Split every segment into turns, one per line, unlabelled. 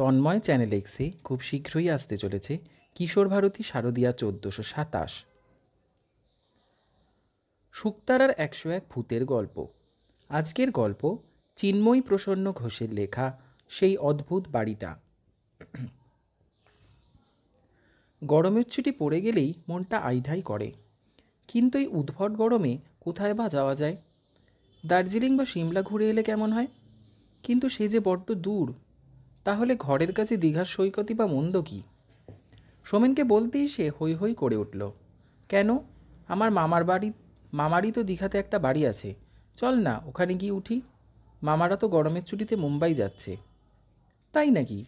Tanmoy channel এক্সে খুব শীঘ্রই আসতে চলেছে কিশোর ভারতী শারদিয়া চোদ্দশো সাতাশ শুক্তারার একশো এক ভূতের গল্প আজকের গল্প চিন্ময়ী প্রসন্ন ঘোষের লেখা সেই অদ্ভুত বাড়িটা গরমের ছুটি পড়ে গেলেই মনটা আইঢাই করে কিন্তু এই উদ্ভট গরমে কোথায় বা যাওয়া যায় দার্জিলিং বা সিমলা ঘুরে এলে কেমন হয় কিন্তু সে যে বড্ড দূর তাহলে ঘরের কাছে দীঘার সৈকতই বা মন্দ কি সোমেনকে বলতেই সে হৈ হৈ করে উঠল কেন আমার মামার বাড়ি মামারই তো দীঘাতে একটা বাড়ি আছে চল না ওখানে গিয়ে উঠি মামারা তো গরমের ছুটিতে মুম্বাই যাচ্ছে তাই নাকি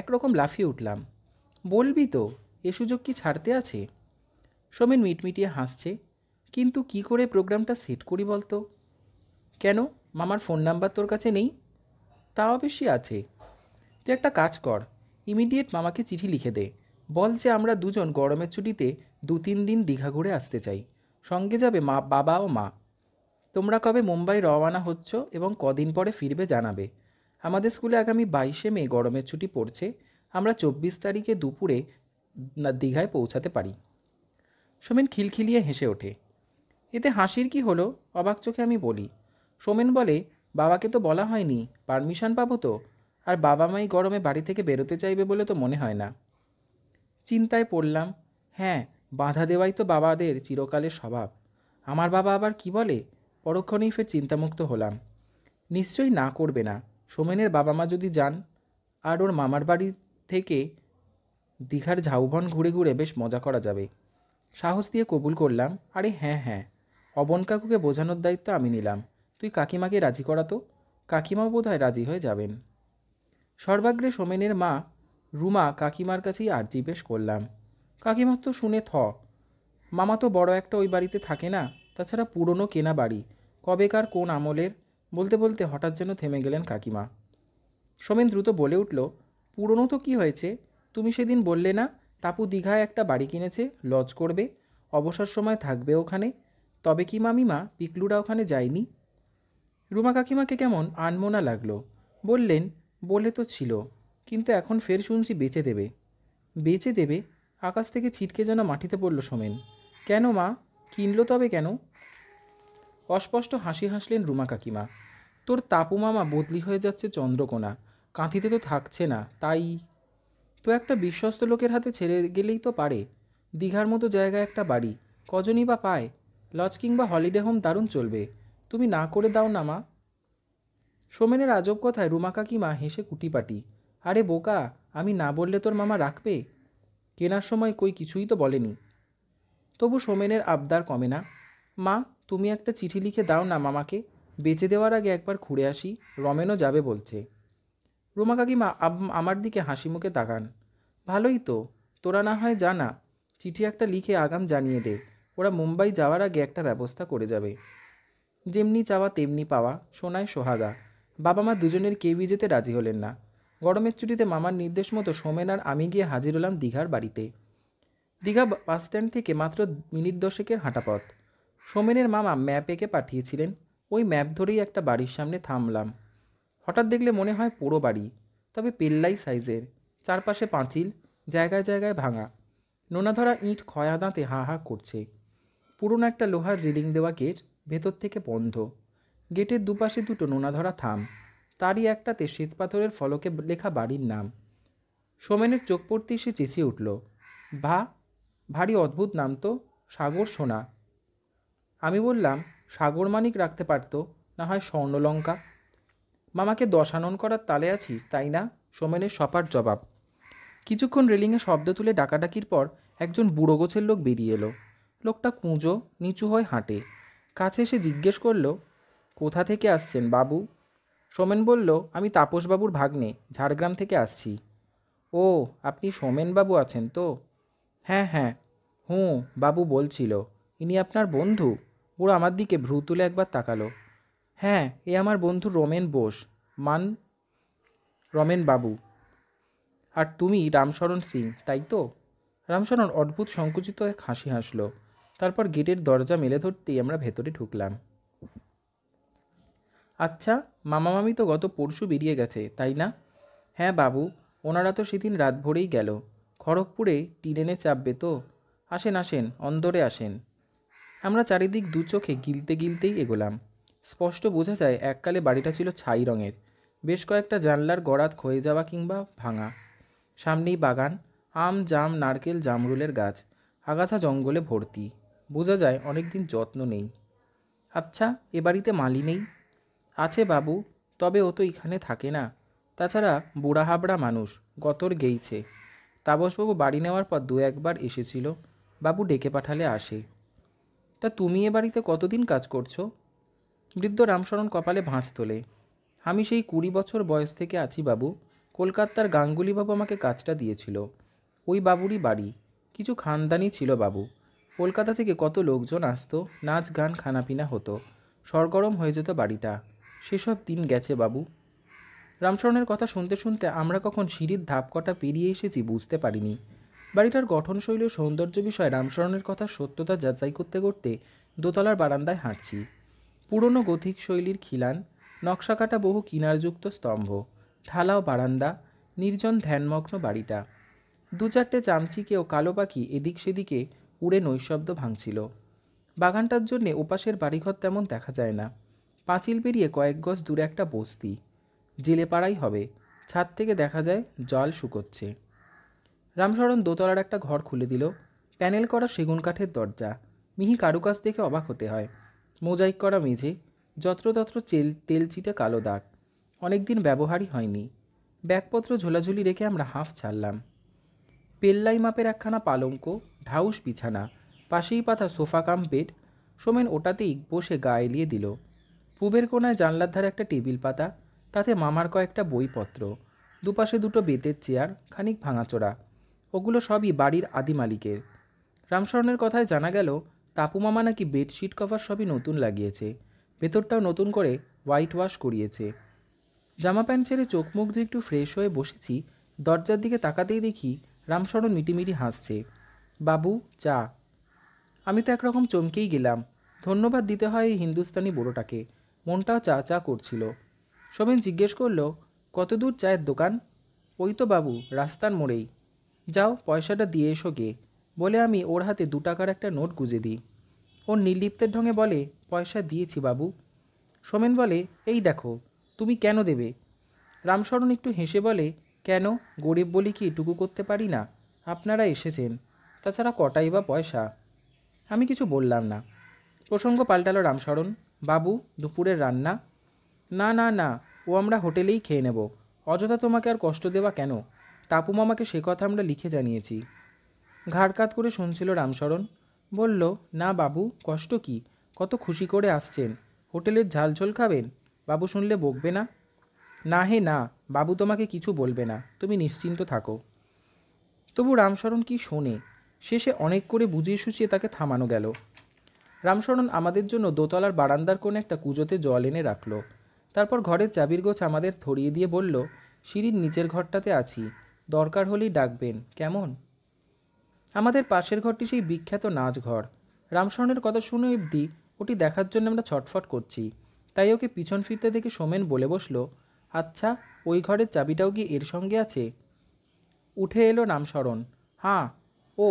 একরকম লাফিয়ে উঠলাম বলবি তো এ সুযোগ কি ছাড়তে আছে সোমেন মিটমিটিয়ে হাসছে কিন্তু কি করে প্রোগ্রামটা সেট করি বলতো কেন মামার ফোন নাম্বার তোর কাছে নেই তা অবশ্যই আছে তুই একটা কাজ কর ইমিডিয়েট মামাকে চিঠি লিখে দে বল যে আমরা দুজন গরমের ছুটিতে দু তিন দিন দীঘা ঘুরে আসতে চাই সঙ্গে যাবে মা বাবা ও মা তোমরা কবে মুম্বাই রওয়ানা হচ্ছ এবং কদিন পরে ফিরবে জানাবে আমাদের স্কুলে আগামী বাইশে মে গরমের ছুটি পড়ছে আমরা চব্বিশ তারিখে দুপুরে দীঘায় পৌঁছাতে পারি সোমেন খিলখিলিয়ে হেসে ওঠে এতে হাসির কি হলো অবাক চোখে আমি বলি সোমেন বলে বাবাকে তো বলা হয়নি পারমিশন পাবো তো আর বাবা মাই গরমে বাড়ি থেকে বেরোতে চাইবে বলে তো মনে হয় না চিন্তায় পড়লাম হ্যাঁ বাধা দেওয়াই তো বাবাদের চিরকালের স্বভাব আমার বাবা আবার কি বলে পরক্ষণেই ফের চিন্তামুক্ত হলাম নিশ্চয়ই না করবে না সোমেনের বাবা মা যদি যান আর ওর মামার বাড়ি থেকে দীঘার ঝাউবন ঘুরে ঘুরে বেশ মজা করা যাবে সাহস দিয়ে কবুল করলাম আরে হ্যাঁ হ্যাঁ অবন কাকুকে বোঝানোর দায়িত্ব আমি নিলাম তুই কাকিমাকে রাজি করাতো কাকিমাও বোধহয় রাজি হয়ে যাবেন সর্বাগ্রে সোমেনের মা রুমা কাকিমার কাছেই আর জিজ্ঞেস করলাম কাকিমার তো শুনে থ মামা তো বড় একটা ওই বাড়িতে থাকে না তাছাড়া পুরনো কেনা বাড়ি কবেকার কোন আমলের বলতে বলতে হঠাৎ যেন থেমে গেলেন কাকিমা সোমেন দ্রুত বলে উঠল পুরনো তো কি হয়েছে তুমি সেদিন বললে না তাপু দীঘায় একটা বাড়ি কিনেছে লজ করবে অবসর সময় থাকবে ওখানে তবে কি মামিমা পিকলুরা ওখানে যায়নি রুমা কাকিমাকে কেমন আনমোনা লাগলো বললেন বলে তো ছিল কিন্তু এখন ফের শুনছি বেঁচে দেবে বেঁচে দেবে আকাশ থেকে ছিটকে যেন মাটিতে পড়ল সোমেন কেন মা কিনল তবে কেন অস্পষ্ট হাসি হাসলেন রুমা কাকিমা তোর তাপু মামা বদলি হয়ে যাচ্ছে চন্দ্রকোনা কাঁথিতে তো থাকছে না তাই তো একটা বিশ্বস্ত লোকের হাতে ছেড়ে গেলেই তো পারে দীঘার মতো জায়গায় একটা বাড়ি কজনই বা পায় লজ কিংবা হলিডে হোম দারুণ চলবে তুমি না করে দাও না মা সোমেনের আজব কথায় রুমা কাকিমা হেসে কুটিপাটি আরে বোকা আমি না বললে তোর মামা রাখবে কেনার সময় কই কিছুই তো বলেনি তবু সোমেনের আবদার কমে না মা তুমি একটা চিঠি লিখে দাও না মামাকে বেঁচে দেওয়ার আগে একবার ঘুরে আসি রমেনও যাবে বলছে রুমা কাকিমা আমার দিকে হাসি মুখে তাকান ভালোই তো তোরা না হয় জানা চিঠি একটা লিখে আগাম জানিয়ে দে ওরা মুম্বাই যাওয়ার আগে একটা ব্যবস্থা করে যাবে যেমনি চাওয়া তেমনি পাওয়া সোনায় সোহাগা বাবা মা দুজনের কেউই যেতে রাজি হলেন না গরমের ছুটিতে মামার নির্দেশ মতো সোমেন আর আমি গিয়ে হাজির হলাম দীঘার বাড়িতে দীঘা বাসস্ট্যান্ড থেকে মাত্র মিনিট দশেকের হাঁটাপথ সোমেনের মামা ম্যাপ এঁকে পাঠিয়েছিলেন ওই ম্যাপ ধরেই একটা বাড়ির সামনে থামলাম হঠাৎ দেখলে মনে হয় পুরো বাড়ি তবে পেল্লাই সাইজের চারপাশে পাঁচিল জায়গায় জায়গায় ভাঙা নোনাধরা ইঁট খয়া দাঁতে হা হা করছে পুরনো একটা লোহার রিলিং দেওয়া গেট ভেতর থেকে বন্ধ গেটের দুপাশে দুটো নোনাধরা থাম তারই একটাতে শ্বেতপাথরের ফলকে লেখা বাড়ির নাম সোমেনের চোখ পড়তেই সে চেঁচিয়ে উঠল ভা ভারী অদ্ভুত নাম তো সাগর সোনা আমি বললাম সাগর মানিক রাখতে পারতো না হয় স্বর্ণলঙ্কা মামাকে দশানন করার তালে আছিস তাই না সোমেনের সপার জবাব কিছুক্ষণ রেলিংয়ে শব্দ তুলে ডাকাডাকির পর একজন বুড়ো গোছের লোক বেরিয়ে এলো লোকটা কুঁজো নিচু হয়ে হাঁটে কাছে এসে জিজ্ঞেস করলো কোথা থেকে আসছেন বাবু সোমেন বলল আমি তাপসবাবুর ভাগ্নে ঝাড়গ্রাম থেকে আসছি ও আপনি সোমেনবাবু আছেন তো হ্যাঁ হ্যাঁ হুঁ বাবু বলছিল ইনি আপনার বন্ধু ওরা আমার দিকে ভ্রু তুলে একবার তাকালো হ্যাঁ এ আমার বন্ধু রমেন বোস মান রমেন বাবু আর তুমি রামশরণ সিং তাই তো রামশরণ অদ্ভুত সংকুচিত এক হাসি হাসলো তারপর গেটের দরজা মেলে ধরতেই আমরা ভেতরে ঢুকলাম আচ্ছা মামা মামি তো গত পরশু বেরিয়ে গেছে তাই না হ্যাঁ বাবু ওনারা তো সেদিন রাত ভোরেই গেল খড়গপুরে টিরেনে চাপবে তো আসেন আসেন অন্দরে আসেন আমরা চারিদিক দু চোখে গিলতে গিলতেই এগোলাম স্পষ্ট বোঝা যায় এককালে বাড়িটা ছিল ছাই রঙের বেশ কয়েকটা জানলার গড়াত ক্ষয়ে যাওয়া কিংবা ভাঙা সামনেই বাগান আম জাম নারকেল জামরুলের গাছ আগাছা জঙ্গলে ভর্তি বোঝা যায় অনেকদিন যত্ন নেই আচ্ছা এ বাড়িতে মালি নেই আছে বাবু তবে ও তো এখানে থাকে না তাছাড়া বুড়া হাবড়া মানুষ গতর গেইছে তাবসবাবু বাড়ি নেওয়ার পর দু একবার এসেছিল বাবু ডেকে পাঠালে আসে তা তুমি এ বাড়িতে কতদিন কাজ করছো বৃদ্ধ রামশরণ কপালে ভাঁজ তোলে আমি সেই কুড়ি বছর বয়স থেকে আছি বাবু কলকাতার গাঙ্গুলিবাবু আমাকে কাজটা দিয়েছিল ওই বাবুরই বাড়ি কিছু খানদানি ছিল বাবু কলকাতা থেকে কত লোকজন আসতো নাচ গান খানাপিনা হতো সরগরম হয়ে যেত বাড়িটা সেসব দিন গেছে বাবু রামশরণের কথা শুনতে শুনতে আমরা কখন সিঁড়ির ধাপকটা পেরিয়ে এসেছি বুঝতে পারিনি বাড়িটার গঠনশৈলী ও সৌন্দর্য বিষয়ে রামশরণের কথা সত্যতা যাচাই করতে করতে দোতলার বারান্দায় হাঁটছি পুরনো গথিক শৈলীর খিলান নকশা কাটা বহু কিনারযুক্ত স্তম্ভ ঢালাও বারান্দা নির্জন ধ্যানমগ্ন বাড়িটা দু চারটে চামচিকে ও কালো পাখি এদিক সেদিকে উড়ে নৈশব্দ ভাঙছিল বাগানটার জন্যে ওপাশের বাড়িঘর তেমন দেখা যায় না পাঁচিল পেরিয়ে কয়েক গজ দূরে একটা বস্তি জেলে পাড়াই হবে ছাদ থেকে দেখা যায় জল শুকোচ্ছে রামশরণ দোতলার একটা ঘর খুলে দিল প্যানেল করা সেগুন কাঠের দরজা মিহি কারুকাজ দেখে অবাক হতে হয় মোজাইক করা মেঝে যত্রতত্র চেল তেল চিটে কালো দাগ অনেকদিন ব্যবহারই হয়নি ব্যাগপত্র ঝোলাঝুলি রেখে আমরা হাফ ছাড়লাম পেল্লাই মাপের একখানা পালঙ্ক ঢাউস বিছানা পাশেই পাতা সোফা কাম বেড সোমেন ওটাতেই বসে গা এলিয়ে দিল পুবের কোনায় জানলার ধারে একটা টেবিল পাতা তাতে মামার কয়েকটা বইপত্র দুপাশে দুটো বেতের চেয়ার খানিক ভাঙাচোড়া ওগুলো সবই বাড়ির আদি মালিকের রামশরণের কথায় জানা গেল তাপু মামা নাকি বেডশিট কভার সবই নতুন লাগিয়েছে ভেতরটাও নতুন করে হোয়াইট ওয়াশ করিয়েছে জামা প্যান্ট ছেড়ে চোখ মুখ ধুয়ে একটু ফ্রেশ হয়ে বসেছি দরজার দিকে তাকাতেই দেখি রামশরণ মিটিমিটি হাসছে বাবু চা আমি তো একরকম চমকেই গেলাম ধন্যবাদ দিতে হয় এই হিন্দুস্তানি বুড়োটাকে মনটাও চা চা করছিল সোমেন জিজ্ঞেস করল কতদূর চায়ের দোকান ওই তো বাবু রাস্তার মোড়েই যাও পয়সাটা দিয়ে এসো গে বলে আমি ওর হাতে দু টাকার একটা নোট গুঁজে দিই ওর নির্লিপ্তের ঢঙে বলে পয়সা দিয়েছি বাবু সোমেন বলে এই দেখো তুমি কেন দেবে রামশরণ একটু হেসে বলে কেন গরিব বলি কি এটুকু করতে পারি না আপনারা এসেছেন তাছাড়া কটাই বা পয়সা আমি কিছু বললাম না প্রসঙ্গ পাল্টালো রামশরণ বাবু দুপুরের রান্না না না না ও আমরা হোটেলেই খেয়ে নেব অযথা তোমাকে আর কষ্ট দেওয়া কেন তাপু মামাকে সে কথা আমরা লিখে জানিয়েছি ঘাড়কাত করে শুনছিল রামশরণ বলল না বাবু কষ্ট কি কত খুশি করে আসছেন হোটেলের ঝাল ঝোল খাবেন বাবু শুনলে বকবে না না হে না বাবু তোমাকে কিছু বলবে না তুমি নিশ্চিন্ত থাকো তবু রামশরণ কি শোনে শেষে অনেক করে বুঝিয়ে সুচিয়ে তাকে থামানো গেল রামশরণ আমাদের জন্য দোতলার বারান্দার কোনো একটা কুজোতে জল এনে রাখলো তারপর ঘরের চাবির গোছ আমাদের ধরিয়ে দিয়ে বলল সিঁড়ির নিচের ঘরটাতে আছি দরকার হলেই ডাকবেন কেমন আমাদের পাশের ঘরটি সেই বিখ্যাত নাচঘর রামশরণের কথা শুনে অবধি ওটি দেখার জন্য আমরা ছটফট করছি তাই ওকে পিছন ফিরতে দেখে সোমেন বলে বসল আচ্ছা ওই ঘরের চাবিটাও কি এর সঙ্গে আছে উঠে এলো রামশরণ হ্যাঁ ও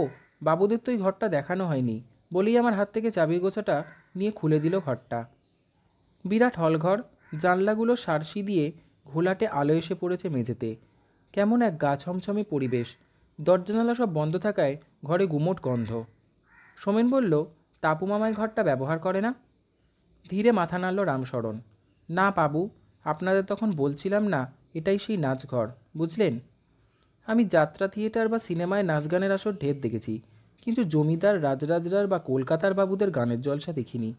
বাবুদের তো ওই ঘরটা দেখানো হয়নি বলেই আমার হাত থেকে চাবির গোছাটা নিয়ে খুলে দিল ঘরটা বিরাট হলঘর জানলাগুলো সারসি দিয়ে ঘোলাটে আলো এসে পড়েছে মেঝেতে কেমন এক গা ছমছমে পরিবেশ দরজা জানালা সব বন্ধ থাকায় ঘরে গুমোট গন্ধ সোমেন বলল তাপু মামায় ঘরটা ব্যবহার করে না ধীরে মাথা নাড়ল রামশরণ না পাবু আপনাদের তখন বলছিলাম না এটাই সেই নাচঘর বুঝলেন আমি যাত্রা থিয়েটার বা সিনেমায় নাচ গানের আসর ঢের দেখেছি কিন্তু জমিদার রাজরাজরার বা কলকাতার বাবুদের গানের জলসা দেখিনি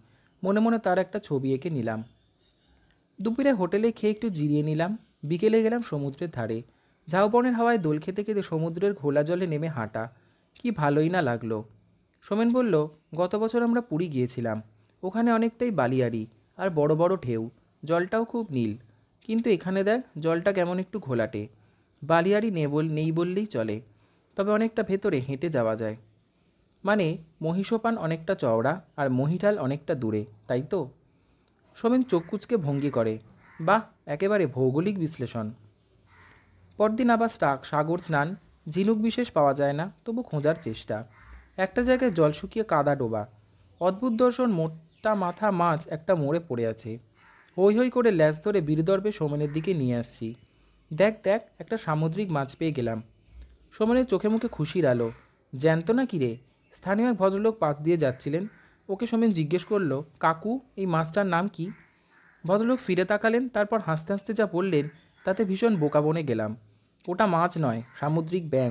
মনে মনে তার একটা ছবি এঁকে নিলাম দুপুরে হোটেলে খেয়ে একটু জিরিয়ে নিলাম বিকেলে গেলাম সমুদ্রের ধারে ঝাউবনের হাওয়ায় দোল খেতে খেতে সমুদ্রের ঘোলা জলে নেমে হাঁটা কি ভালোই না লাগলো সোমেন বলল গত বছর আমরা পুরী গিয়েছিলাম ওখানে অনেকটাই বালিয়াড়ি আর বড় বড় ঢেউ জলটাও খুব নীল কিন্তু এখানে দেখ জলটা কেমন একটু ঘোলাটে বালিয়াড়ি নেই বললেই চলে তবে অনেকটা ভেতরে হেঁটে যাওয়া যায় মানে মহিষোপান অনেকটা চওড়া আর মহিঠাল অনেকটা দূরে তাই তো সোমেন চক্ষুচকে ভঙ্গি করে বা একেবারে ভৌগোলিক বিশ্লেষণ পরদিন আবার স্টাক সাগর স্নান ঝিনুক বিশেষ পাওয়া যায় না তবু খোঁজার চেষ্টা একটা জায়গায় জল শুকিয়ে কাদা ডোবা অদ্ভুত দর্শন মোটা মাথা মাছ একটা মোড়ে পড়ে আছে হৈ হৈ করে ল্যাস ধরে বীরদর্বে সোমেনের দিকে নিয়ে আসছি দেখ দেখ একটা সামুদ্রিক মাছ পেয়ে গেলাম সোমেনের চোখে মুখে খুশির আলো জ্যান্ত না কিরে রে স্থানীয় এক ভদ্রলোক পাশ দিয়ে যাচ্ছিলেন ওকে সোমেন জিজ্ঞেস করলো কাকু এই মাছটার নাম কি ভদ্রলোক ফিরে তাকালেন তারপর হাসতে হাসতে যা বললেন তাতে ভীষণ বোকা বনে গেলাম ওটা মাছ নয় সামুদ্রিক ব্যাং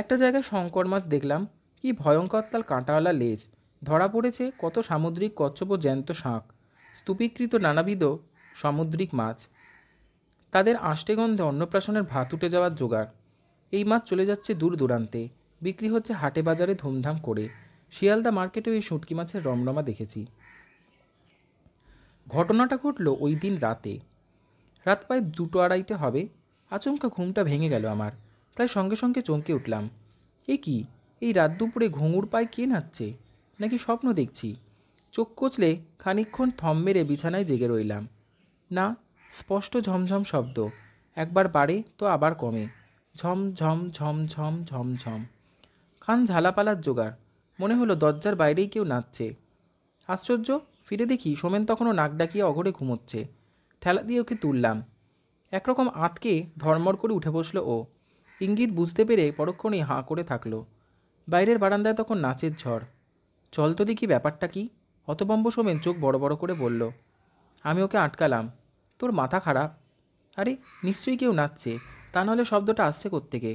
একটা জায়গায় শঙ্কর মাছ দেখলাম কি ভয়ঙ্কর তাল কাঁটাওয়ালা লেজ ধরা পড়েছে কত সামুদ্রিক কচ্ছপ ও জ্যান্ত শাঁখ স্তূপীকৃত নানাবিধ সামুদ্রিক মাছ তাদের আষ্টেগন্ধে অন্নপ্রাশনের ভাত উঠে যাওয়ার জোগাড় এই মাছ চলে যাচ্ছে দূর দূরান্তে বিক্রি হচ্ছে হাটে বাজারে ধুমধাম করে শিয়ালদা মার্কেটেও এই শুটকি মাছের রমরমা দেখেছি ঘটনাটা ঘটল ওই দিন রাতে রাত প্রায় দুটো আড়াইটে হবে আচমকা ঘুমটা ভেঙে গেল আমার প্রায় সঙ্গে সঙ্গে চমকে উঠলাম এ কি এই রাত দুপুরে ঘুঙুর পায়ে কে নাচছে নাকি স্বপ্ন দেখছি চোখ কচলে খানিক্ষণ থম মেরে বিছানায় জেগে রইলাম না স্পষ্ট ঝমঝম শব্দ একবার বাড়ে তো আবার কমে ঝম ঝম ঝম ঝম ঝম ঝম কান ঝালাপালার জোগাড় মনে হলো দরজার বাইরেই কেউ নাচছে আশ্চর্য ফিরে দেখি সোমেন তখনও নাক ডাকিয়ে অঘরে ঘুমোচ্ছে ঠেলা দিয়ে ওকে তুললাম একরকম আটকে ধর্মর করে উঠে বসলো ও ইঙ্গিত বুঝতে পেরে পরক্ষণেই হাঁ করে থাকলো বাইরের বারান্দায় তখন নাচের ঝড় চল তো দেখি ব্যাপারটা কি হতবম্ব সোমেন চোখ বড় বড় করে বলল আমি ওকে আটকালাম তোর মাথা খারাপ আরে নিশ্চয়ই কেউ নাচছে তা নাহলে শব্দটা আসছে কোত্থেকে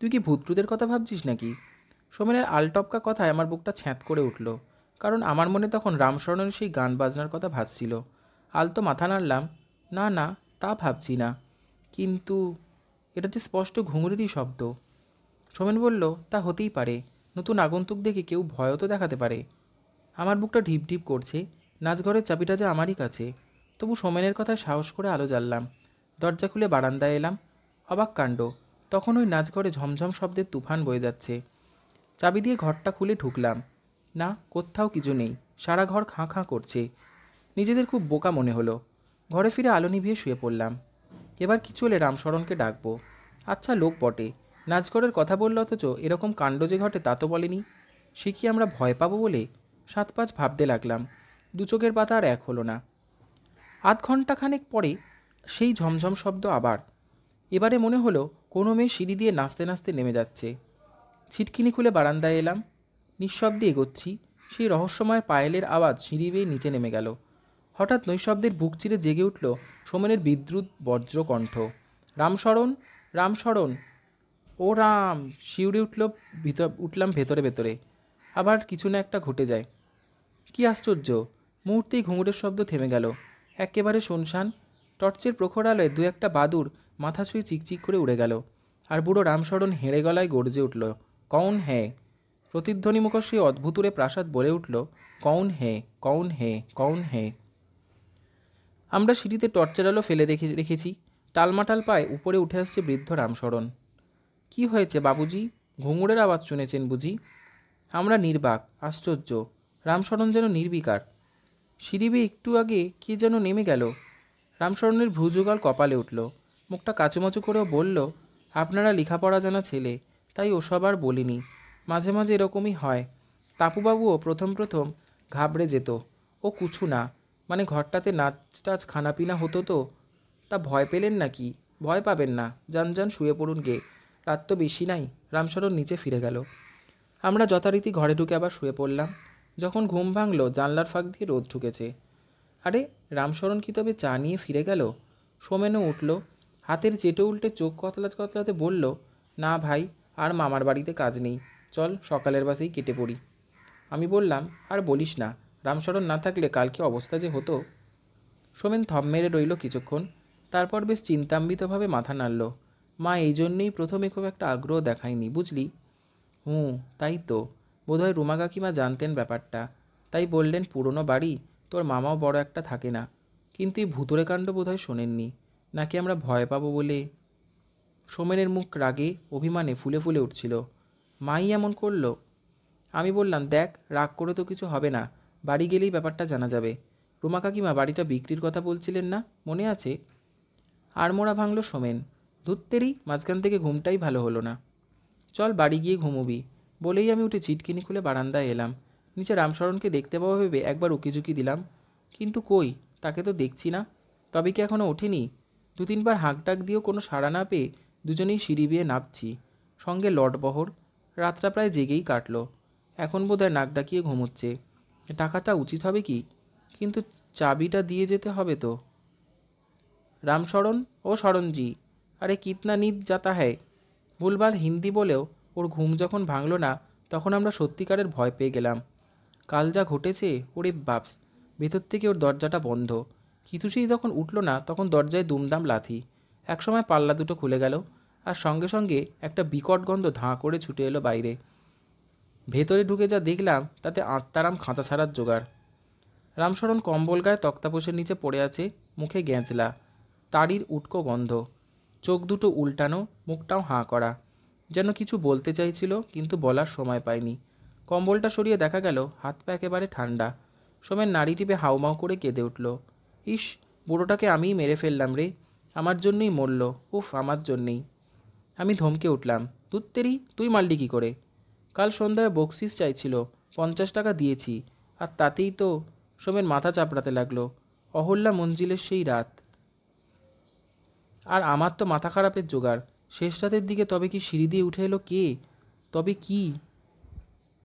তুই কি ভূতপ্রুদের কথা ভাবছিস নাকি সোমেনের আলটপকা কথায় আমার বুকটা ছ্যাঁত করে উঠল কারণ আমার মনে তখন রামশরণের সেই গান বাজনার কথা ভাবছিল আলতো মাথা নাড়লাম না না তা ভাবছি না কিন্তু এটা যে স্পষ্ট ঘুঙুরেরই শব্দ সোমেন বলল তা হতেই পারে নতুন আগন্তুক দেখে কেউ ভয়ও তো দেখাতে পারে আমার বুকটা ঢিপ ঢিপ করছে নাচঘরের চাবিটা যে আমারই কাছে তবু সোমেনের কথায় সাহস করে আলো জ্বাললাম দরজা খুলে বারান্দায় এলাম অবাক কাণ্ড তখন ওই নাচঘরে ঝমঝম শব্দের তুফান বয়ে যাচ্ছে চাবি দিয়ে ঘরটা খুলে ঢুকলাম না কোথাও কিছু নেই সারা ঘর খাঁ খাঁ করছে নিজেদের খুব বোকা মনে হলো ঘরে ফিরে আলো নিভিয়ে শুয়ে পড়লাম এবার কিছু হলে রামশরণকে ডাকবো আচ্ছা লোক বটে নাচঘরের কথা বললে অথচ এরকম কাণ্ড যে ঘটে তা তো বলেনি সে কি আমরা ভয় পাবো বলে সাত পাঁচ ভাবতে লাগলাম দু চোখের পাতা আর এক হলো না আধ ঘন্টাখানেক পরে সেই ঝমঝম শব্দ আবার এবারে মনে হলো কোনো মেয়ে সিঁড়ি দিয়ে নাচতে নাচতে নেমে যাচ্ছে ছিটকিনি খুলে বারান্দায় এলাম নিঃশব্দে এগোচ্ছি সেই রহস্যময় পায়েলের আওয়াজ সিঁড়ি বেয়ে নিচে নেমে গেল হঠাৎ নৈশব্দের বুক চিরে জেগে উঠল সোমেনের বিদ্যুৎ কণ্ঠ রামশরণ রামশরণ ও রাম শিউরে উঠল ভিতর উঠলাম ভেতরে ভেতরে আবার কিছু না একটা ঘটে যায় কি আশ্চর্য মুহূর্তেই ঘুঙুরের শব্দ থেমে গেল একেবারে শুনশান টর্চের প্রখর আলোয় দু একটা বাদুর মাথা ছুঁয়ে চিকচিক করে উড়ে গেল আর বুড়ো রামশরণ হেঁড়ে গলায় গর্জে উঠল কৌন হে প্রতিধ্বনি মুখর সেই অদ্ভুতুরে প্রাসাদ বলে উঠল কৌন হে কৌন হে কৌন হে আমরা সিঁড়িতে টর্চের আলো ফেলে দেখে রেখেছি টালমাটাল পায়ে উপরে উঠে আসছে বৃদ্ধ রামশরণ কি হয়েছে বাবুজি ঘুঙুরের আওয়াজ শুনেছেন বুঝি আমরা নির্বাক আশ্চর্য রামশরণ যেন নির্বিকার সিঁড়ি একটু আগে কে যেন নেমে গেল রামশরণের ভ্রুযুগাল কপালে উঠল মুখটা কাচুমাচু করেও বলল আপনারা লেখাপড়া জানা ছেলে তাই ওসব আর বলিনি মাঝে মাঝে এরকমই হয় তাপুবাবুও প্রথম প্রথম ঘাবড়ে যেত ও কুছু না মানে ঘরটাতে নাচ টাচ খানাপিনা হতো তো তা ভয় পেলেন নাকি ভয় পাবেন না যান যান শুয়ে পড়ুন গে রাত তো বেশি নাই রামশরণ নিচে ফিরে গেল আমরা যথারীতি ঘরে ঢুকে আবার শুয়ে পড়লাম যখন ঘুম ভাঙল জানলার ফাঁক দিয়ে রোদ ঢুকেছে আরে রামশরণ কি তবে চা নিয়ে ফিরে গেল সোমেনও উঠল হাতের চেটে উল্টে চোখ কতলাতে কতলাতে বলল না ভাই আর মামার বাড়িতে কাজ নেই চল সকালের বাসেই কেটে পড়ি আমি বললাম আর বলিস না রামশরণ না থাকলে কালকে অবস্থা যে হতো সোমেন থম মেরে রইল কিছুক্ষণ তারপর বেশ চিন্তাম্বিতভাবে মাথা নাড়ল মা এই জন্যেই প্রথমে খুব একটা আগ্রহ দেখায়নি বুঝলি হুঁ তাই তো বোধহয় রুমা কাকিমা জানতেন ব্যাপারটা তাই বললেন পুরনো বাড়ি তোর মামাও বড় একটা থাকে না কিন্তু এই ভুতুরে কাণ্ড বোধহয় শোনেননি নাকি আমরা ভয় পাবো বলে সোমেনের মুখ রাগে অভিমানে ফুলে ফুলে উঠছিল মাই এমন করল আমি বললাম দেখ রাগ করে তো কিছু হবে না বাড়ি গেলেই ব্যাপারটা জানা যাবে রুমা কাকিমা বাড়িটা বিক্রির কথা বলছিলেন না মনে আছে আড়মোড়া ভাঙল সোমেন ধুত্তেরই মাঝখান থেকে ঘুমটাই ভালো হলো না চল বাড়ি গিয়ে ঘুমোবি বলেই আমি উঠে চিটকিনি খুলে বারান্দায় এলাম নিচে রামশরণকে দেখতে পাওয়া ভেবে একবার উকিঝুঁকি দিলাম কিন্তু কই তাকে তো দেখছি না তবে কি এখনও ওঠেনি দু তিনবার হাঁক ডাক দিয়েও কোনো সাড়া না পেয়ে দুজনেই সিঁড়ি বেয়ে নাপছি সঙ্গে লটবহর রাতটা প্রায় জেগেই কাটল এখন বোধহয় নাক ডাকিয়ে ঘুমোচ্ছে টাকাটা উচিত হবে কি কিন্তু চাবিটা দিয়ে যেতে হবে তো রামশরণ ও শরণজি আরে কিতনা নিদ যাতা হ্যায় ভুলভাল হিন্দি বলেও ওর ঘুম যখন ভাঙল না তখন আমরা সত্যিকারের ভয় পেয়ে গেলাম কাল যা ঘটেছে ওরে বাপস ভেতর থেকে ওর দরজাটা বন্ধ কিতুসি যখন উঠল না তখন দরজায় দুমদাম লাথি একসময় পাল্লা দুটো খুলে গেল আর সঙ্গে সঙ্গে একটা বিকট গন্ধ ধাঁ করে ছুটে এলো বাইরে ভেতরে ঢুকে যা দেখলাম তাতে আত্মারাম খাঁচা ছাড়ার জোগাড় রামশরণ কম্বল গায়ে তক্তাপোষের নিচে পড়ে আছে মুখে গ্যাঁচলা তারির উটকো গন্ধ চোখ দুটো উল্টানো মুখটাও হাঁ করা যেন কিছু বলতে চাইছিল কিন্তু বলার সময় পায়নি কম্বলটা সরিয়ে দেখা গেল হাত পা একেবারে ঠান্ডা সোমের নাড়ি টিপে হাউমাউ করে কেঁদে উঠল ইস বুড়োটাকে আমিই মেরে ফেললাম রে আমার জন্যই মরল উফ আমার জন্যেই আমি ধমকে উঠলাম দুত্তেরি তুই মারলি কী করে কাল সন্ধ্যায় বকশিস চাইছিল পঞ্চাশ টাকা দিয়েছি আর তাতেই তো সোমের মাথা চাপড়াতে লাগলো অহল্যা মঞ্জিলের সেই রাত আর আমার তো মাথা খারাপের জোগাড় শেষ রাতের দিকে তবে কি সিঁড়ি দিয়ে উঠে এলো কে তবে কি